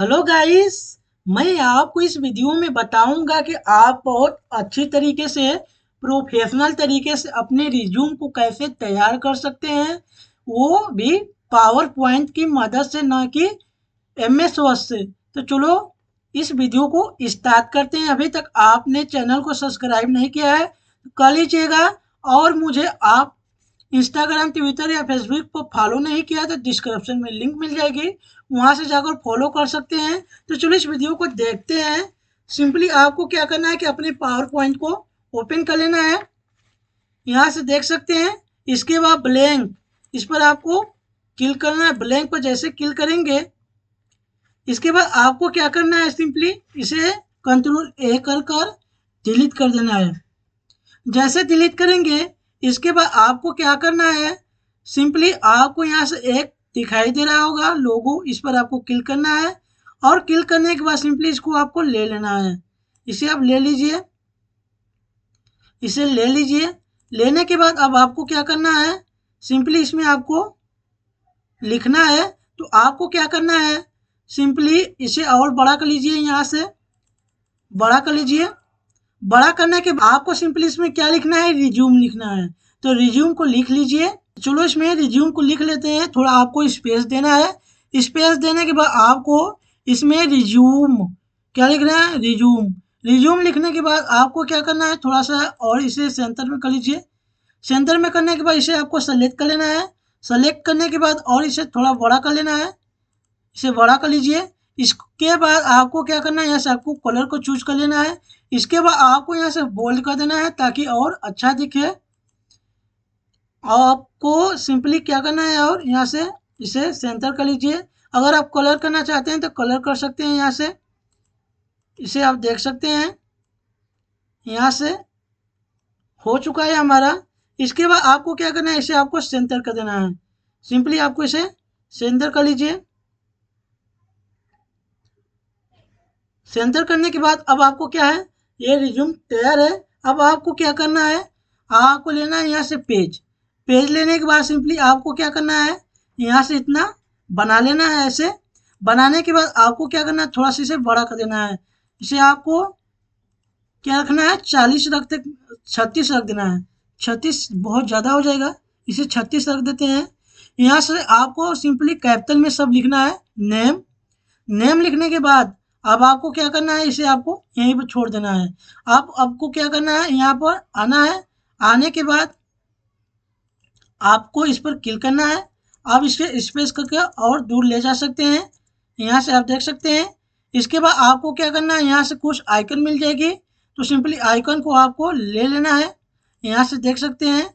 hello guys मैं आपको इस वीडियो में बताऊंगा कि आप बहुत अच्छी तरीके से प्रोफेशनल तरीके से अपने रिज्यूम को कैसे तैयार कर सकते हैं वो भी पावर पॉइंट की मदद से ना कि एम एस से तो चलो इस वीडियो को स्टार्ट करते हैं अभी तक आपने चैनल को सब्सक्राइब नहीं किया है तो कर लीजिएगा और मुझे आप इंस्टाग्राम ट्विटर या फेसबुक पर फॉलो नहीं किया तो डिस्क्रिप्शन में लिंक मिल जाएगी वहाँ से जाकर फॉलो कर सकते हैं तो चलो इस वीडियो को देखते हैं सिंपली आपको क्या करना है कि अपने पावर पॉइंट को ओपन कर लेना है यहाँ से देख सकते हैं इसके बाद ब्लैंक इस पर आपको क्लिक करना है ब्लैंक पर जैसे क्लिक करेंगे इसके बाद आपको क्या करना है सिंपली इसे कंट्रोल ए कर कर डिलीट कर देना है जैसे डिलीट करेंगे इसके बाद आपको क्या करना है सिंपली आपको यहाँ से एक दिखाई दे रहा होगा लोगो इस पर आपको क्लिक करना है और क्लिक करने के बाद सिंपली इसको आपको ले लेना है इसे आप ले लीजिए इसे ले लीजिए लेने के बाद अब आपको क्या करना है सिंपली इसमें आपको लिखना है तो आपको क्या करना है सिंपली इसे और बड़ा कर लीजिए यहाँ से बड़ा कर लीजिए बड़ा करने के बाद आपको सिंपली इसमें क्या लिखना है रिज्यूम लिखना है तो रिज्यूम को लिख लीजिए चलो इसमें रिज्यूम को लिख लेते हैं थोड़ा आपको स्पेस देना है स्पेस देने के बाद आपको इसमें रिज्यूम क्या लिख रहे हैं रिज्यूम रिज्यूम लिखने के बाद आपको क्या करना है थोड़ा सा और इसे सेंटर में कर लीजिए सेंटर में करने के बाद इसे आपको सेलेक्ट कर लेना है सेलेक्ट करने के बाद और इसे थोड़ा बड़ा कर लेना है इसे बड़ा कर लीजिए इसके बाद आपको क्या करना है यहाँ से आपको कलर को चूज कर लेना है इसके बाद आपको यहाँ से बोल्ड कर देना है ताकि और अच्छा दिखे आपको सिंपली क्या करना है और यहाँ से इसे सेंटर कर लीजिए अगर आप कलर करना चाहते हैं तो कलर कर सकते हैं यहाँ से इसे आप देख सकते हैं यहाँ से हो चुका है हमारा इसके बाद आपको क्या करना है इसे आपको सेंटर कर देना है सिंपली आपको इसे सेंटर कर लीजिए सेंटर करने के बाद अब आपको क्या है ये रिज्यूम तैयार है अब आपको क्या करना है आपको लेना है यहाँ से पेज पेज लेने के बाद सिंपली आपको क्या करना है यहाँ से इतना बना लेना है ऐसे बनाने के बाद आपको क्या करना है थोड़ा सा इसे बड़ा कर देना है इसे आपको क्या रखना है चालीस रख दे छत्तीस रख देना है छत्तीस बहुत ज़्यादा हो जाएगा इसे छत्तीस रख देते हैं यहाँ से आपको सिंपली कैपिटल में सब लिखना है नेम नेम लिखने के बाद अब आपको क्या करना है इसे आपको यहीं पर छोड़ देना है अब आपको क्या करना है यहाँ पर आना है आने के बाद आपको इस पर क्लिक करना है आप इसके स्पेस करके और दूर ले जा सकते हैं यहाँ से आप देख सकते हैं इसके बाद आपको क्या करना है यहाँ से कुछ आइकन मिल जाएगी तो सिंपली आइकन को आपको ले लेना है यहाँ से देख सकते हैं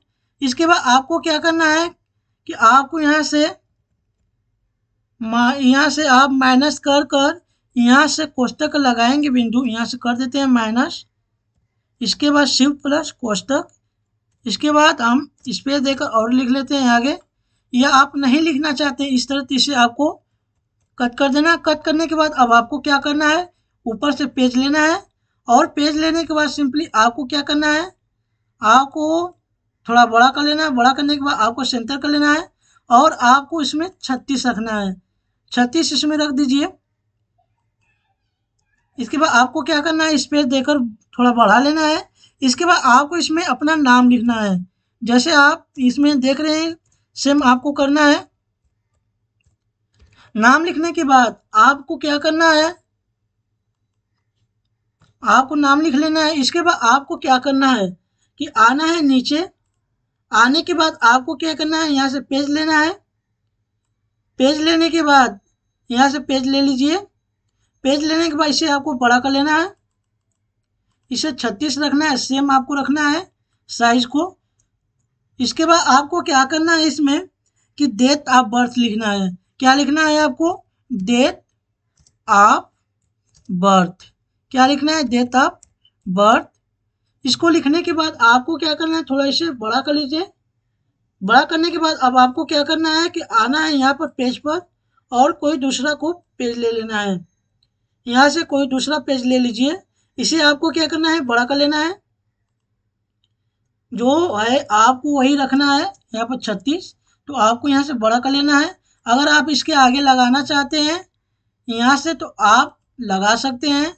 इसके बाद आपको क्या करना है कि आपको यहाँ से यहाँ से आप माइनस कर कर यहाँ से कोष्टक लगाएंगे बिंदु यहाँ से कर देते हैं माइनस इसके बाद शिव प्लस कोष्टक इसके बाद हम स्पेस देकर और लिख लेते हैं आगे या आप नहीं लिखना चाहते इस तरह इसे आपको कट कर देना कट करने के बाद अब आपको क्या करना है ऊपर से पेज लेना है और पेज लेने के बाद सिंपली आपको क्या करना है आपको थोड़ा बड़ा कर लेना है बड़ा करने के बाद आपको सेंटर कर लेना है और आपको इसमें छत्तीस रखना है छत्तीस इसमें रख दीजिए इसके बाद आपको क्या करना है स्पेस देकर थोड़ा बढ़ा लेना है इसके बाद आपको इसमें अपना नाम लिखना है जैसे आप इसमें देख रहे हैं सेम आपको करना है नाम लिखने के बाद आपको क्या करना है आपको नाम लिख लेना है इसके बाद आपको क्या करना है कि आना है नीचे आने के बाद आपको क्या करना है यहाँ से पेज लेना है पेज लेने के बाद यहाँ से पेज ले लीजिए पेज लेने के बाद इसे आपको बड़ा कर लेना है इसे छत्तीस रखना है सेम आपको रखना है साइज को इसके बाद आपको क्या करना है इसमें कि डेट ऑफ बर्थ लिखना है क्या लिखना है आपको डेट ऑफ बर्थ क्या लिखना है डेट ऑफ बर्थ इसको लिखने के बाद आपको क्या करना है थोड़ा इसे बड़ा कर लीजिए बड़ा करने के बाद अब आपको क्या करना है कि आना है यहाँ पर पेज पर और कोई दूसरा को पेज ले लेना है यहाँ से कोई दूसरा पेज ले लीजिए इसे आपको क्या करना है बड़ा कर लेना है जो है आपको वही रखना है यहाँ पर छत्तीस तो आपको यहाँ से बड़ा कर लेना है अगर आप इसके आगे लगाना चाहते हैं यहाँ से तो आप लगा सकते हैं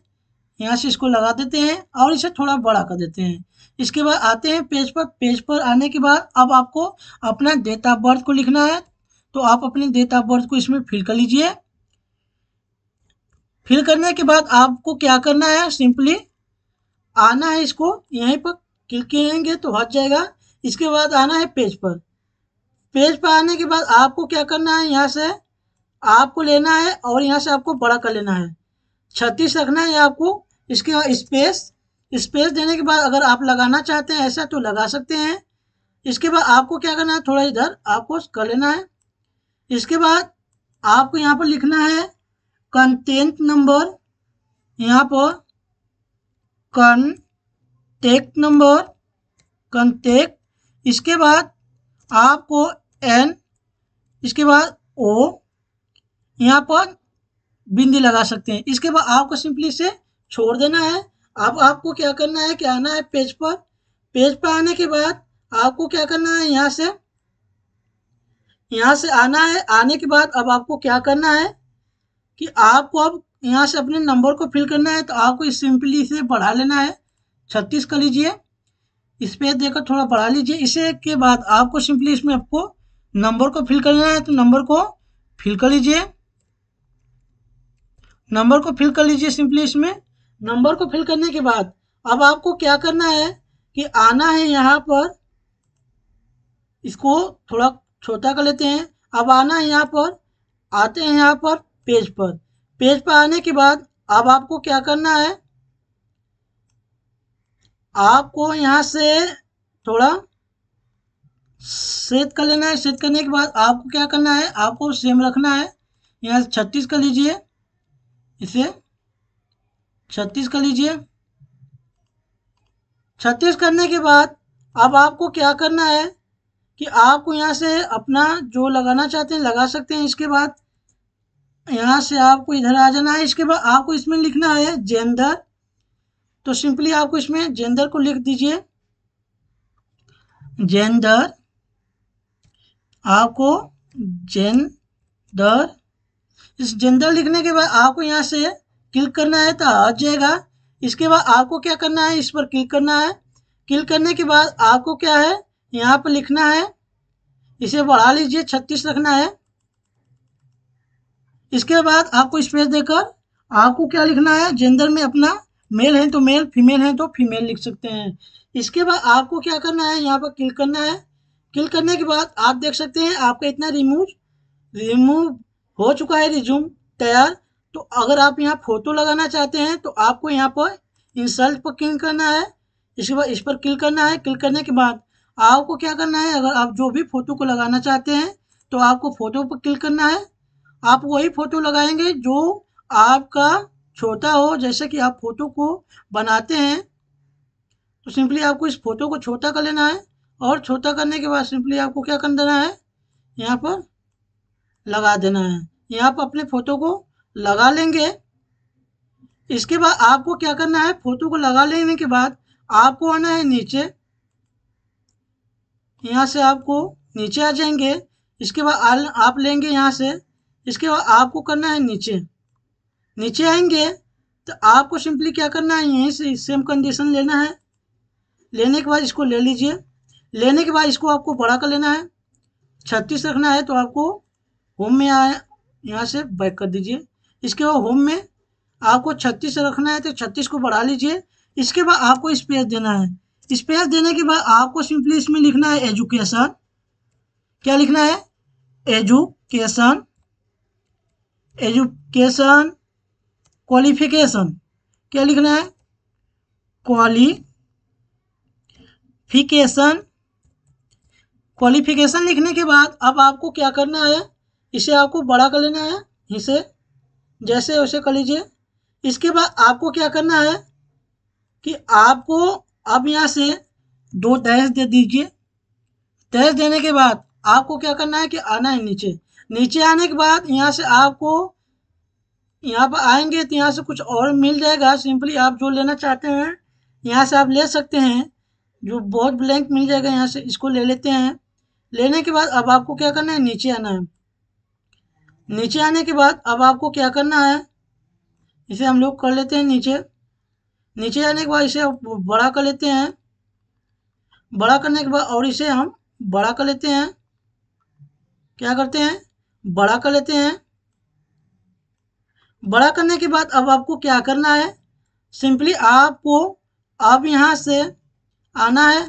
यहाँ से इसको लगा देते हैं और इसे थोड़ा बड़ा कर देते हैं इसके बाद आते हैं पेज पर पेज पर आने के बाद अब आपको अपना डेट ऑफ बर्थ को लिखना है तो आप अपने डेट ऑफ बर्थ को इसमें फिल कर लीजिए फिल करने के बाद आपको क्या करना है सिंपली आना है इसको यहीं पर क्लिक करेंगे तो हट जाएगा इसके बाद आना है पेज पर पेज पर आने के बाद आपको क्या करना है यहाँ से आपको लेना है और यहाँ से आपको बड़ा कर लेना है छत्तीस रखना है आपको इसके बाद स्पेस स्पेस देने के बाद अगर आप लगाना चाहते हैं ऐसा तो लगा सकते हैं इसके बाद आपको क्या करना है थोड़ा इधर आपको कर लेना है इसके बाद आपको यहाँ पर लिखना है कंटेंट नंबर यहाँ पर कंटेक्ट नंबर कंटेक्ट इसके बाद आपको एन इसके बाद ओ यहाँ पर बिंदी लगा सकते हैं इसके बाद आपको सिंपली इसे छोड़ देना है अब आपको क्या करना है क्या आना है पेज पर पेज पर आने के बाद आपको क्या करना है यहाँ से यहाँ से आना है आने के बाद अब आपको क्या करना है कि आपको अब यहाँ से अपने नंबर को फिल करना है तो आपको इस सिंपली इसे बढ़ा लेना है छत्तीस कर लीजिए स्पेस देकर थोड़ा बढ़ा लीजिए इसे के बाद आपको सिंपली इसमें आपको नंबर को फिल करना है तो नंबर को फिल कर लीजिए नंबर को फिल कर लीजिए सिंपली इसमें नंबर को फिल करने के बाद अब आपको क्या करना है कि आना है यहाँ पर इसको थोड़ा छोटा कर लेते हैं अब आना है यहाँ पर आते हैं यहाँ पर पेज पर पेज पर आने के बाद अब आपको क्या करना है आपको यहाँ से थोड़ा सेट कर लेना है सेट करने के बाद आपको क्या करना है आपको सेम रखना है यहाँ से छत्तीस कर लीजिए इसे छत्तीस कर लीजिए छत्तीस करने के बाद अब आपको क्या करना है कि आपको यहाँ से अपना जो लगाना चाहते हैं लगा सकते हैं इसके बाद यहाँ से आपको इधर आ जाना है इसके बाद आपको इसमें लिखना है जेंडर तो सिंपली आपको इसमें जेंडर को लिख दीजिए जेंडर आपको जेंडर इस जेंडर लिखने के बाद आपको यहाँ से क्लिक करना है तो आ जाएगा इसके बाद आपको क्या करना है इस पर क्लिक करना है क्लिक करने के बाद आपको क्या है यहाँ पर लिखना है इसे बढ़ा लीजिए छत्तीस रखना है इसके बाद आपको स्पेस देकर आपको क्या लिखना है जेंडर में अपना मेल है तो मेल फीमेल है तो फीमेल लिख सकते हैं इसके बाद आपको क्या करना है यहाँ पर क्लिक करना है क्लिक करने के बाद आप देख सकते हैं आपका इतना रिमूव रिमूव हो चुका है रिज्यूम तैयार तो अगर आप यहाँ फोटो लगाना चाहते हैं तो आपको यहाँ पर इंसल्ट पर क्लिक करना है इसके बाद इस पर क्लिक करना है क्लिक करने के बाद आपको क्या करना है अगर आप जो भी फोटो को लगाना चाहते हैं तो आपको फोटो पर क्लिक करना है आप वही फोटो लगाएंगे जो आपका छोटा हो जैसे कि आप फोटो को बनाते हैं तो सिंपली आपको इस फोटो को छोटा कर लेना है और छोटा करने के बाद सिंपली आपको क्या कर देना है यहाँ पर लगा देना है यहाँ पर अपने फोटो को लगा लेंगे इसके बाद आपको क्या करना है फोटो को लगा लेने के बाद आपको आना है नीचे यहाँ से आपको नीचे आ जाएंगे इसके बाद आप लेंगे यहाँ से इसके बाद आपको करना है नीचे नीचे आएंगे तो आपको सिंपली क्या करना है यहीं से सेम कंडीशन लेना है लेने के बाद इसको ले लीजिए लेने के बाद इसको आपको बड़ा कर लेना है छत्तीस रखना है तो आपको होम में आए यहाँ से बैक कर दीजिए इसके बाद होम में आपको छत्तीस रखना है तो छत्तीस को बढ़ा लीजिए इसके बाद आपको स्पेस देना है स्पेस देने के बाद आपको सिंपली इसमें लिखना है एजुकेशन क्या लिखना है एजुकेशन एजुकेशन क्वालिफिकेशन क्या लिखना है क्वालिफिकेशन क्वालिफिकेशन लिखने के बाद अब आपको क्या करना है इसे आपको बड़ा कर लेना है इसे जैसे वैसे कर लीजिए इसके बाद आपको क्या करना है कि आपको अब यहाँ से दो डैश दे दीजिए डैश देने के बाद आपको क्या करना है कि आना है नीचे नीचे आने के बाद यहाँ से आपको यहाँ पर आएंगे तो यहाँ से कुछ और मिल जाएगा सिंपली आप जो लेना चाहते हैं यहाँ से आप ले सकते हैं जो बहुत ब्लैंक मिल जाएगा यहाँ से इसको ले लेते हैं लेने के बाद अब आपको क्या करना है नीचे आना है नीचे आने के बाद अब आपको क्या करना है इसे हम लोग कर लेते हैं नीचे नीचे आने के बाद इसे बड़ा कर लेते हैं बड़ा करने के बाद और इसे हम बड़ा कर लेते हैं क्या करते हैं बड़ा कर लेते हैं बड़ा करने के बाद अब आपको क्या करना है सिंपली आपको आप यहाँ से आना है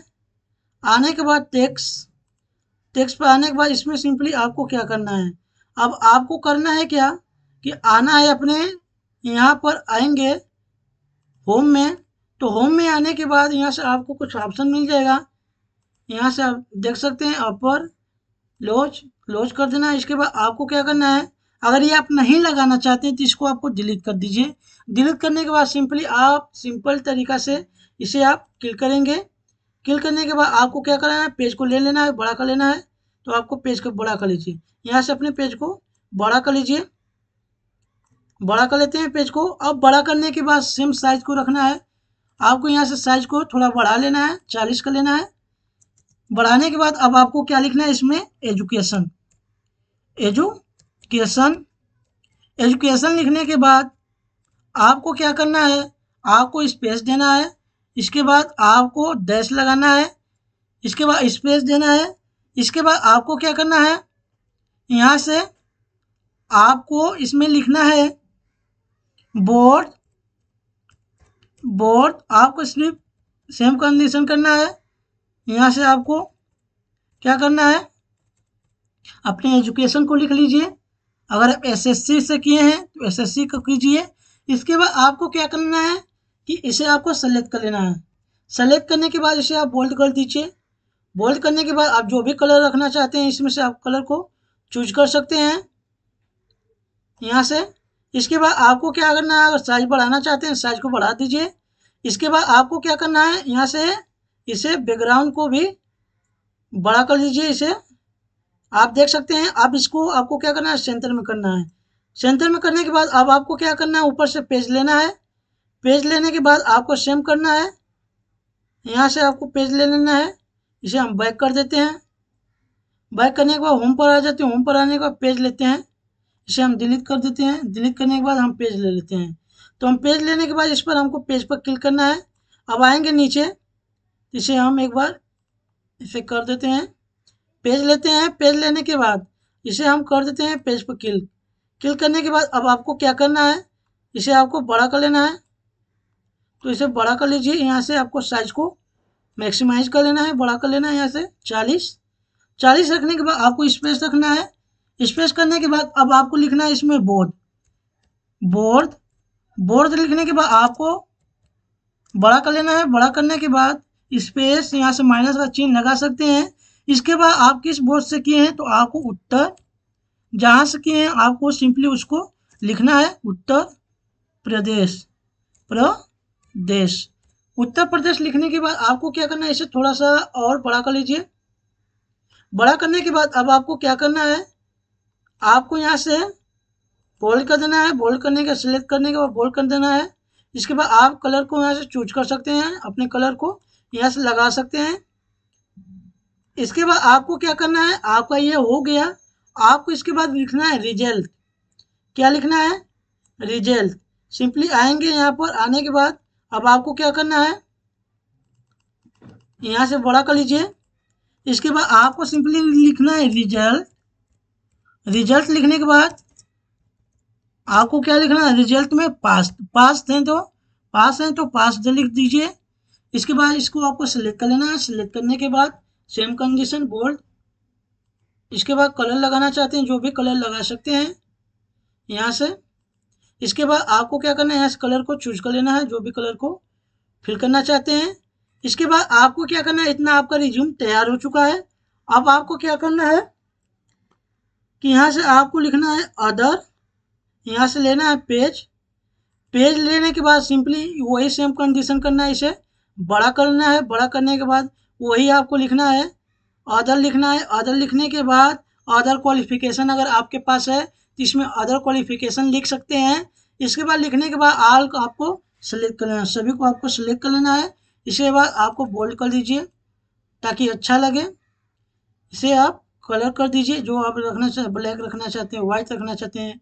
आने के बाद टेक्स टेक्स पर आने के बाद इसमें सिंपली आपको क्या करना है अब आपको करना है क्या कि आना है अपने यहाँ पर आएंगे होम में तो होम में आने के बाद यहाँ से आपको कुछ ऑप्शन मिल जाएगा यहाँ से आप देख सकते हैं अपर लॉज क्लोज कर देना है इसके बाद आपको क्या करना है अगर ये आप नहीं लगाना चाहते हैं तो इसको आपको डिलीट कर दीजिए डिलीट करने के बाद सिंपली आप सिंपल तरीका से इसे आप क्लिक करेंगे क्लिक करने के बाद आपको क्या करना है पेज को ले लेना है बड़ा कर लेना है तो आपको पेज को बड़ा कर लीजिए यहाँ से अपने पेज को बड़ा कर लीजिए बड़ा कर लेते हैं पेज को अब बड़ा करने के बाद सेम साइज को रखना है आपको यहाँ से साइज को थोड़ा बढ़ा लेना है चालीस का लेना है बढ़ाने के बाद अब आपको क्या लिखना है इसमें एजुकेशन एजुकेशन एजुकेशन लिखने के बाद आपको क्या करना है आपको स्पेस देना है इसके बाद आपको डैश लगाना है इसके बाद स्पेस देना है इसके बाद आपको क्या करना है यहाँ से आपको इसमें लिखना है बोर्ड बोर्ड आपको सिर्फ सेम कंडीशन करना है यहाँ से आपको क्या करना है अपने एजुकेशन को लिख लीजिए अगर आप एसएससी से किए हैं तो एसएससी को कीजिए इसके बाद आपको क्या करना है कि इसे आपको सेलेक्ट कर लेना है सेलेक्ट करने के बाद इसे आप बोल्ड कर दीजिए बोल्ड करने के बाद आप जो भी कलर रखना चाहते हैं इसमें से आप कलर को चूज कर सकते हैं यहाँ से इसके बाद आपको क्या करना है अगर साइज बढ़ाना चाहते हैं साइज को बढ़ा दीजिए इसके बाद आपको क्या करना है यहाँ से इसे बैकग्राउंड को भी बड़ा कर दीजिए इसे आप देख सकते हैं अब इसको आपको क्या करना है सेंटर में करना है सेंटर में करने के बाद अब आपको क्या करना है ऊपर से पेज लेना है पेज लेने के बाद आपको सेम करना है यहाँ से आपको पेज ले लेना है इसे हम बैक कर देते हैं बैक करने के बाद होम पर आ जाते हैं होम पर आने के बाद पेज लेते हैं इसे हम डिलीट कर देते हैं डिलीट करने के बाद हम पेज ले लेते हैं तो हम पेज लेने के बाद इस पर हमको पेज पर क्लिक करना है अब आएंगे नीचे इसे हम एक बार इसे कर देते हैं पेज लेते हैं पेज लेने के बाद इसे हम कर देते हैं पेज पर क्लिक क्लिक करने के बाद अब आपको क्या करना है इसे आपको बड़ा कर लेना है तो इसे बड़ा कर लीजिए यहाँ से आपको साइज को मैक्सिमाइज कर लेना है बड़ा कर लेना है यहाँ से चालीस चालीस रखने के बाद आपको स्पेस रखना है स्पेस करने के बाद अब आपको लिखना है इसमें बोर्ड बोर्ड बोर्ड लिखने के बाद आपको बड़ा कर लेना है बड़ा करने के बाद स्पेस यहाँ से माइनस का चिन्ह लगा सकते हैं इसके बाद आप किस बोझ से किए हैं तो आपको उत्तर जहाँ से किए हैं आपको सिंपली उसको लिखना है उत्तर प्रदेश प्रदेश उत्तर प्रदेश लिखने के बाद आपको क्या करना है इसे थोड़ा सा और बड़ा कर लीजिए बड़ा करने के बाद अब आपको क्या करना है आपको यहाँ से बोल्ड कर देना है बोल्ड करने के सिलेक्ट करने के बाद बोल्ड कर देना है इसके बाद आप कलर को यहाँ से चूज कर सकते हैं अपने कलर को यहाँ से लगा सकते हैं इसके बाद आपको क्या करना है आपका ये हो गया आपको इसके बाद लिखना है रिजल्ट क्या लिखना है रिजल्ट सिंपली आएंगे यहाँ पर आने के बाद अब आपको क्या करना है यहाँ से बड़ा कर लीजिए इसके बाद आपको सिंपली लिखना है रिजल्ट रिजल्ट लिखने के बाद आपको क्या लिखना है रिजल्ट में पास पास हैं तो पास हैं तो पास लिख दीजिए इसके बाद इसको आपको सिलेक्ट कर लेना है सिलेक्ट करने के बाद सेम कंडीशन बोल्ड इसके बाद कलर लगाना चाहते हैं जो भी कलर लगा सकते हैं यहाँ से इसके बाद आपको क्या करना है यहाँ से कलर को चूज कर लेना है जो भी कलर को फिल करना चाहते हैं इसके बाद आपको क्या करना है इतना आपका रिज्यूम तैयार हो चुका है अब आपको क्या करना है कि यहाँ से आपको लिखना है अदर यहाँ से लेना है पेज पेज लेने के बाद सिंपली वही सेम कंडीशन करना है इसे बड़ा करना है बड़ा करने के बाद वही आपको लिखना है अदर लिखना है अदर लिखने के बाद अदर क्वालिफिकेशन अगर आपके पास है तो इसमें अदर क्वालिफिकेशन लिख सकते हैं इसके बाद लिखने के बाद आल को आपको सेलेक्ट कर लेना सभी को आपको सेलेक्ट कर लेना है इसके बाद आपको बोल्ड कर दीजिए ताकि अच्छा लगे इसे आप कलर कर दीजिए जो आप रखना चाह ब्लैक रखना चाहते हैं वाइट रखना चाहते हैं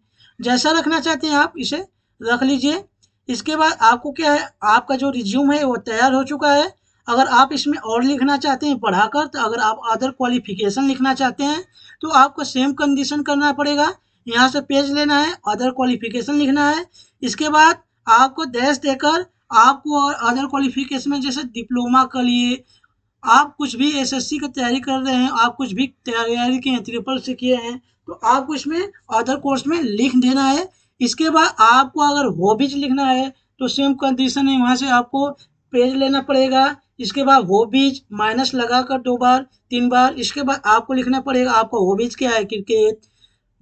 जैसा रखना चाहते हैं आप इसे रख लीजिए इसके बाद आपको क्या है आपका जो रिज्यूम है वो तैयार हो चुका है अगर आप इसमें और लिखना चाहते हैं पढ़ाकर तो अगर आप अदर क्वालिफिकेशन लिखना चाहते हैं तो आपको सेम कंडीशन करना पड़ेगा यहाँ से पेज लेना है अदर क्वालिफिकेशन लिखना है इसके बाद आपको डैश देकर आपको और अदर क्वालिफिकेशन में जैसे डिप्लोमा कर लिए आप कुछ भी एसएससी की तैयारी कर रहे हैं आप कुछ भी तैयारी किए हैं ट्रिपल से किए हैं तो आपको इसमें अदर कोर्स में लिख देना है इसके बाद आपको अगर हॉबीज लिखना है तो सेम कंडीशन है वहाँ से आपको पेज लेना पड़ेगा इसके बाद हॉबीज माइनस लगाकर दो बार तीन बार इसके बाद आपको लिखना पड़ेगा आपका हॉबीज क्या है क्रिकेट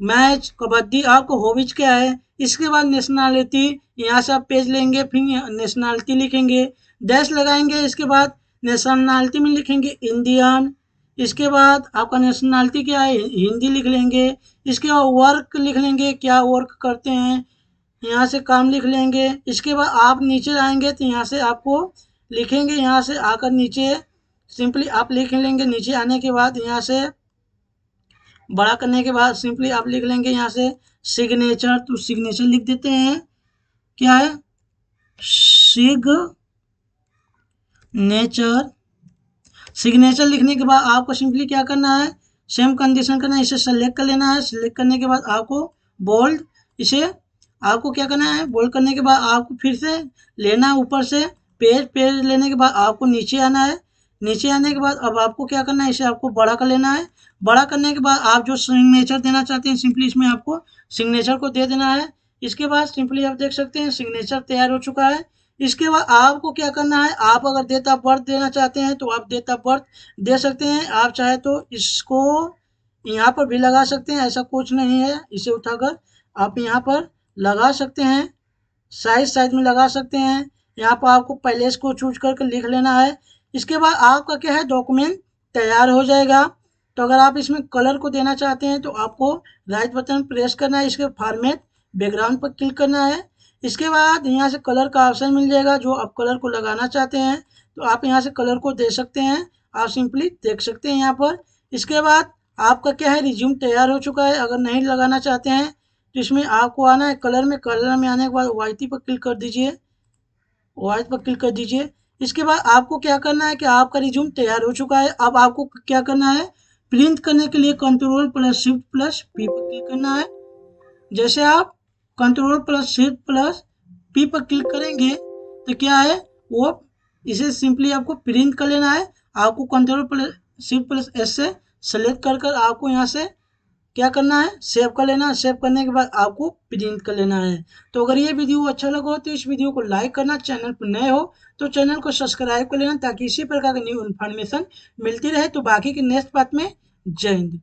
मैच कबड्डी आपको हॉबीज क्या है इसके बाद नेशनलिटी यहाँ से आप पेज लेंगे फिर नेशनलिटी लिखेंगे डैश लगाएंगे इसके बाद नेशनलिटी में लिखेंगे इंडियन इसके बाद आपका नेशनलिटी क्या है हिंदी लिख लेंगे इसके बाद वर्क लिख लेंगे क्या वर्क करते हैं यहाँ से काम लिख लेंगे इसके बाद आप नीचे आएंगे तो यहाँ से आपको लिखेंगे यहाँ से आकर नीचे सिंपली आप लिख लेंगे नीचे आने के बाद यहाँ से बड़ा करने के बाद सिंपली आप लिख लेंगे यहाँ से सिग्नेचर तो सिग्नेचर लिख देते हैं क्या है सिग नेचर सिग्नेचर लिखने के बाद आपको सिंपली क्या करना है सेम कंडीशन करना है इसे सेलेक्ट कर लेना है सेलेक्ट करने के बाद आपको बोल्ड इसे आपको क्या करना है बोल्ड करने के बाद आपको फिर से लेना है ऊपर से पेज पेज लेने के बाद आपको नीचे आना है नीचे आने के बाद अब आपको क्या करना है इसे आपको बड़ा कर लेना है बड़ा करने के बाद आप जो सिग्नेचर देना चाहते हैं सिंपली इसमें आपको सिग्नेचर को दे देना है इसके बाद सिंपली आप देख सकते हैं सिग्नेचर तैयार हो चुका है इसके बाद आपको क्या करना है आप अगर डेट ऑफ बर्थ देना चाहते हैं तो आप डेट ऑफ बर्थ दे सकते हैं आप चाहे तो इसको यहाँ पर भी लगा सकते हैं ऐसा कुछ नहीं है इसे उठाकर आप यहाँ पर लगा सकते हैं साइज साइज में लगा सकते हैं यहाँ पर आपको पहले इसको चूज करके लिख लेना है इसके बाद आपका क्या है डॉक्यूमेंट तैयार हो जाएगा तो अगर आप इसमें कलर को देना चाहते हैं तो आपको राइट बटन प्रेस करना है इसके फॉर्मेट बैकग्राउंड पर क्लिक करना है इसके बाद यहाँ से कलर का ऑप्शन मिल जाएगा जो आप कलर को लगाना चाहते हैं तो आप यहाँ से कलर को दे सकते हैं आप सिंपली देख सकते हैं यहाँ पर इसके बाद आपका क्या है रिज्यूम तैयार हो चुका है अगर नहीं लगाना चाहते हैं तो इसमें आपको आना है कलर में कलर में आने के बाद वाई पर क्लिक कर दीजिए वाइस पर क्लिक कर दीजिए इसके बाद आपको क्या करना है कि आपका रिज्यूम तैयार हो चुका है अब आपको क्या करना है प्रिंट करने के लिए control plus shift plus P पर क्लिक करना है जैसे आप control plus shift plus P पर क्लिक करेंगे तो क्या है वो इसे सिंपली आपको प्रिंट कर लेना है आपको control plus shift plus S से सेलेक्ट कर कर आपको यहाँ से क्या करना है सेव कर लेना है सेव करने के बाद आपको प्रिंट कर लेना है तो अगर ये वीडियो अच्छा लगा हो तो इस वीडियो को लाइक करना चैनल पर नए हो तो चैनल को सब्सक्राइब कर लेना ताकि इसी प्रकार की न्यू इन्फॉर्मेशन मिलती रहे तो बाकी के नेक्स्ट बात में जय हिंद